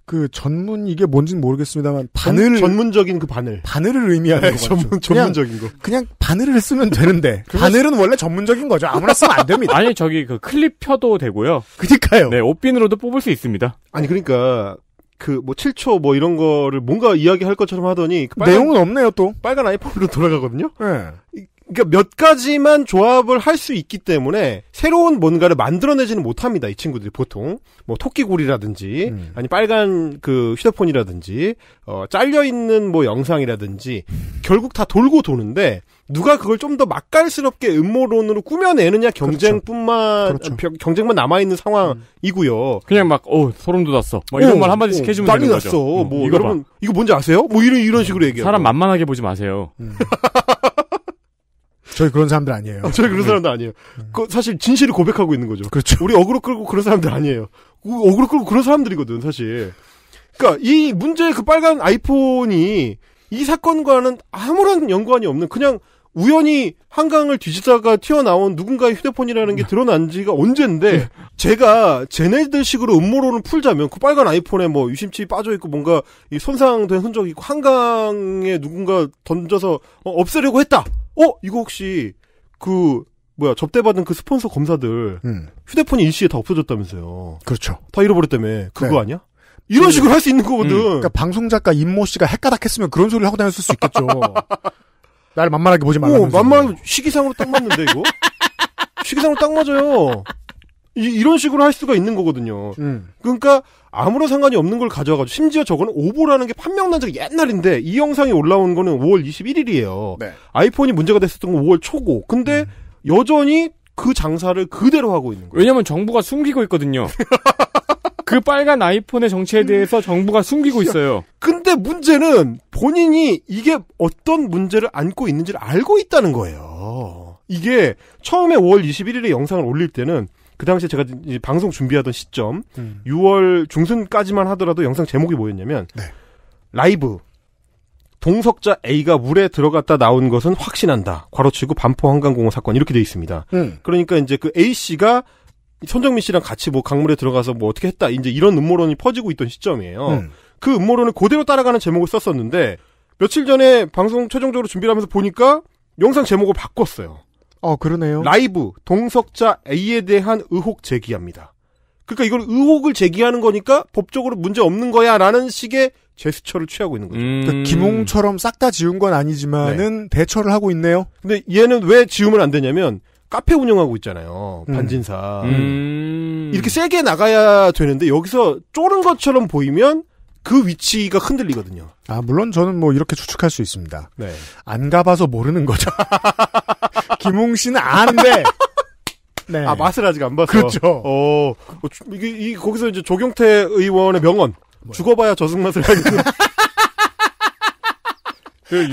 그 전문 이게 뭔지는 모르겠습니다만 바늘 전문적인 그 바늘 바늘을 의미하는 네, 전문 전문적인 거 그냥 바늘을 쓰면 되는데 바늘은 원래 전문적인 거죠 아무나 쓰면 안 됩니다 아니 저기 그 클립 펴도 되고요 그니까요 네 옷핀으로도 뽑을 수 있습니다 아니 그러니까 그뭐 7초 뭐 이런 거를 뭔가 이야기할 것처럼 하더니 그 빨간, 내용은 없네요 또 빨간 아이폰으로 돌아가거든요 네. 그러니까 몇 가지만 조합을 할 수 있기 때문에 새로운 뭔가를 만들어내지는 못합니다. 이 친구들이 보통 뭐 토끼골이라든지 음. 아니 빨간 그 휴대폰이라든지 어 잘려 있는 뭐 영상이라든지 결국 다 돌고 도는데 누가 그걸 좀 더 맛깔스럽게 음모론으로 꾸며내느냐 경쟁뿐만 그렇죠. 그 경쟁만 남아 있는 상황이고요. 음. 그냥 막 어 소름 돋았어. 막 뭐 이런 어, 말 한마디씩 어, 해주면 난리 되는 났어. 거죠. 음, 뭐 이거 여러분 봐. 이거 뭔지 아세요? 뭐 이런 이런 식으로 음, 얘기해요. 사람 만만하게 보지 마세요. 음. 저희 그런 사람들 아니에요. 어, 저희 그런 네. 사람들 아니에요. 음. 그 사실 진실을 고백하고 있는 거죠. 그렇죠. 우리 어그로 끌고 그런 사람들 아니에요. 어그로 끌고 그런 사람들이거든, 사실. 그러니까 이 문제 그 빨간 아이폰이 이 사건과는 아무런 연관이 없는 그냥 우연히 한강을 뒤지다가 튀어나온 누군가의 휴대폰이라는 게 네. 드러난 지가 언젠데 제가 제네들식으로 음모론을 풀자면 그 빨간 아이폰에 뭐 유심칩이 빠져 있고 뭔가 손상된 흔적이 있고 한강에 누군가 던져서 어, 없애려고 했다. 어 이거 혹시 그 뭐야 접대받은 그 스폰서 검사들 음. 휴대폰이 일시에 다 없어졌다면서요. 그렇죠. 다 잃어버렸다며 그거 네. 아니야? 이런 식으로 할 수 있는 거거든. 음. 그러니까 방송 작가 임모 씨가 헷가닥했으면 그런 소리를 하고 다녔을 수 있겠죠. 날 만만하게 보지 말라면서. 오, 만만 시기상으로 딱 맞는데 이거. 시기상으로 딱 맞아요. 이, 런 식으로 할 수가 있는 거거든요. 음. 그러니까 아무런 상관이 없는 걸 가져와가지고 심지어 저거는 오보라는 게 판명난 적이 옛날인데 이 영상이 올라온 거는 5월 21일이에요. 네. 아이폰이 문제가 됐었던 건 5월 초고 근데 음. 여전히 그 장사를 그대로 하고 있는 거예요. 왜냐면 정부가 숨기고 있거든요. 그 빨간 아이폰의 정체에 대해서 정부가 숨기고 있어요. 근데 문제는 본인이 이게 어떤 문제를 안고 있는지를 알고 있다는 거예요. 이게 처음에 5월 21일에 영상을 올릴 때는 그 당시에 제가 이제 방송 준비하던 시점 음. 6월 중순까지만 하더라도 영상 제목이 뭐였냐면 네. 라이브 동석자 A가 물에 들어갔다 나온 것은 확신한다. 괄호치고 반포 한강공원 사건 이렇게 돼 있습니다. 음. 그러니까 이제 그 A 씨가 손정민 씨랑 같이 뭐 강물에 들어가서 뭐 어떻게 했다 이제 이런 음모론이 퍼지고 있던 시점이에요. 음. 그 음모론을 그대로 따라가는 제목을 썼었는데 며칠 전에 방송 최종적으로 준비를 하면서 보니까 영상 제목을 바꿨어요. 어, 그러네요. 라이브 동석자 A에 대한 의혹 제기합니다. 그러니까 이걸 의혹을 제기하는 거니까 법적으로 문제 없는 거야라는 식의 제스처를 취하고 있는 거죠. 그러니까 음... 그러니까 김홍처럼 싹 다 지운 건 아니지만은 네. 대처를 하고 있네요. 근데 얘는 왜 지우면 안 되냐면 카페 운영하고 있잖아요. 음. 반진사. 음... 이렇게 세게 나가야 되는데 여기서 쫄은 것처럼 보이면 그 위치가 흔들리거든요. 아, 물론 저는 뭐 이렇게 추측할 수 있습니다. 네. 안 가봐서 모르는 거죠. 김웅 씨는 아는데. 네. 아, 맛을 아직 안 봤어. 그렇죠. 어, 이게, 이, 거기서 이제 조경태 의원의 명언. 뭐야? 죽어봐야 저승 맛을 알고. 그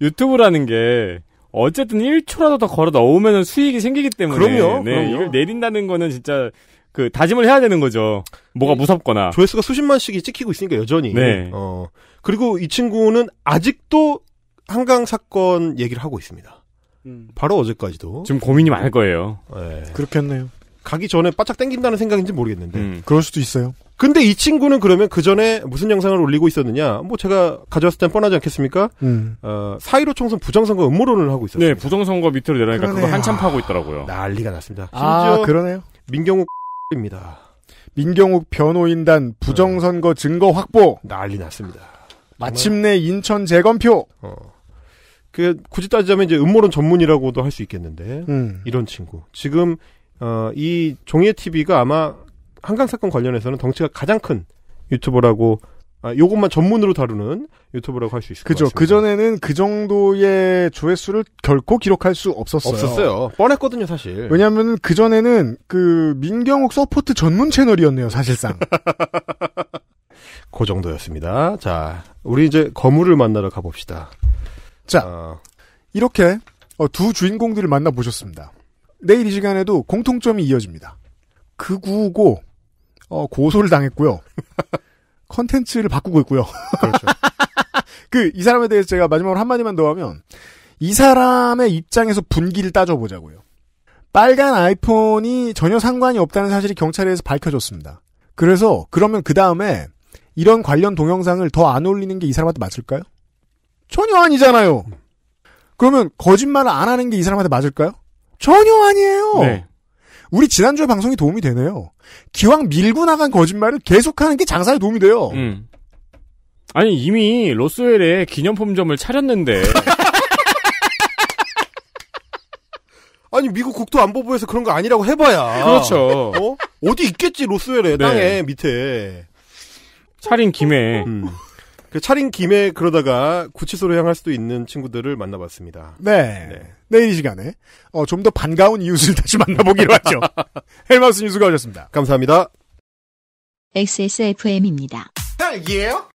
유, 튜브라는 게, 어쨌든 1초라도 더 걸어 넣으면 수익이 생기기 때문에. 그럼요. 네, 그럼요. 이걸 내린다는 거는 진짜 그 다짐을 해야 되는 거죠. 뭐가 무섭거나 조회수가 수십만씩이 찍히고 있으니까 여전히. 네. 어 그리고 이 친구는 아직도 한강 사건 얘기를 하고 있습니다. 음. 바로 어제까지도. 지금 고민이 많을 거예요. 네. 그렇겠네요. 가기 전에 바짝 땡긴다는 생각인지 모르겠는데. 음. 그럴 수도 있어요. 근데 이 친구는 그러면 그 전에 무슨 영상을 올리고 있었느냐? 뭐 제가 가져왔을 땐 뻔하지 않겠습니까? 음. 어, 4.15 총선 부정선거 음모론을 하고 있었어요. 네, 부정선거 밑으로 내려가니까 그거 한참 파고 있더라고요. 난리가 났습니다. 아, 그러네요. 민경욱 입니다. 민경욱 변호인단 부정선거 증거 확보 난리 났습니다. 마침내 인천 재검표. 어. 그 굳이 따지자면 이제 음모론 전문이라고도 할 수 있겠는데 음. 이런 친구 지금 어, 이 종예 이 TV가 아마 한강 사건 관련해서는 덩치가 가장 큰 유튜버라고 아, 요것만 전문으로 다루는 유튜브라고 할 수 있을 그죠. 것 같습니다. 그전에는 그 정도의 조회수를 결코 기록할 수 없었어요. 없었어요. 뻔했거든요, 사실. 왜냐면 하 그전에는 그 민경욱 서포트 전문 채널이었네요, 사실상. 그 정도였습니다. 자, 우리 이제 거물을 만나러 가봅시다. 자, 어... 이렇게 어, 두 주인공들을 만나보셨습니다. 내일 이 시간에도 공통점이 이어집니다. 그우고 어, 고소를 당했고요. 컨텐츠를 바꾸고 있고요. 그렇죠. 그이 사람에 대해서 제가 마지막으로 한마디만 더 하면 이 사람의 입장에서 분기를 따져보자고요. 빨간 아이폰이 전혀 상관이 없다는 사실이 경찰에서 밝혀졌습니다. 그래서 그러면 그 다음에 이런 관련 동영상을 더 안 올리는 게 이 사람한테 맞을까요? 전혀 아니잖아요. 그러면 거짓말을 안 하는 게 이 사람한테 맞을까요? 전혀 아니에요. 네. 우리 지난주에 방송이 도움이 되네요. 기왕 밀고 나간 거짓말을 계속하는 게 장사에 도움이 돼요. 음. 아니 이미 로스웰에 기념품점을 차렸는데. 아니 미국 국토안보부에서 그런 거 아니라고 해봐야. 그렇죠. 어? 어디 있겠지 로스웰에 네. 땅에 밑에. 차린 김에. 음. 그 차린 김에 그러다가 구치소로 향할 수도 있는 친구들을 만나봤습니다. 네. 네. 내일 이 시간에 어, 좀 더 반가운 이웃을 다시 만나보기로 하죠. 헬마우스 뉴스가 오셨습니다. 감사합니다. XSFM입니다. 딸기예요?